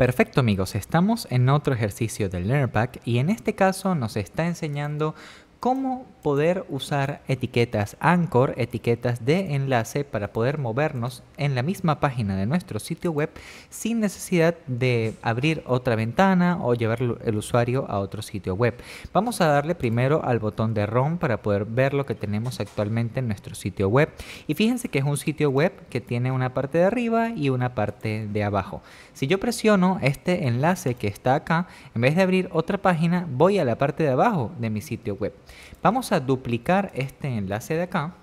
Perfecto amigos, estamos en otro ejercicio del LearnPack Pack y en este caso nos está enseñando cómo poder usar etiquetas anchor, etiquetas de enlace para poder movernos en la misma página de nuestro sitio web sin necesidad de abrir otra ventana o llevar el usuario a otro sitio web. Vamos a darle primero al botón de ROM para poder ver lo que tenemos actualmente en nuestro sitio web y fíjense que es un sitio web que tiene una parte de arriba y una parte de abajo. Si yo presiono este enlace que está acá, en vez de abrir otra página, voy a la parte de abajo de mi sitio web. Vamos a duplicar este enlace de acá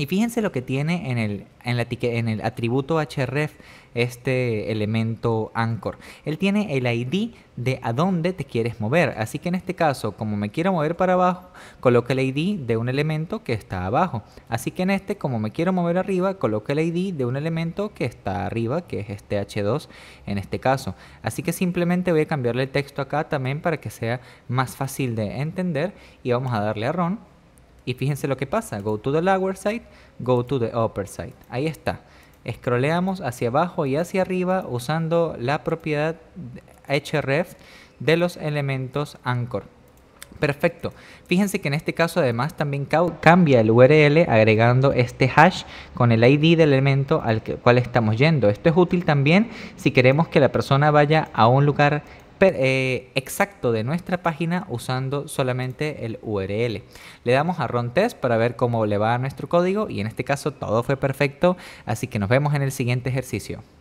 y fíjense lo que tiene en el, en el atributo href este elemento anchor. Él tiene el ID de a dónde te quieres mover. Así que en este caso, como me quiero mover para abajo, coloco el ID de un elemento que está abajo. Así que en este, como me quiero mover arriba, coloco el ID de un elemento que está arriba, que es este H2 en este caso. Así que simplemente voy a cambiarle el texto acá también para que sea más fácil de entender. Y vamos a darle a run. Y fíjense lo que pasa. Go to the lower side, go to the upper side. Ahí está. Scrolleamos hacia abajo y hacia arriba usando la propiedad href de los elementos anchor. Perfecto. Fíjense que en este caso además también cambia el URL agregando este hash con el ID del elemento al cual estamos yendo. Esto es útil también si queremos que la persona vaya a un lugar eh, exacto de nuestra página usando solamente el URL. Le damos a Run Test para ver cómo le va a nuestro código y en este caso todo fue perfecto, así que nos vemos en el siguiente ejercicio.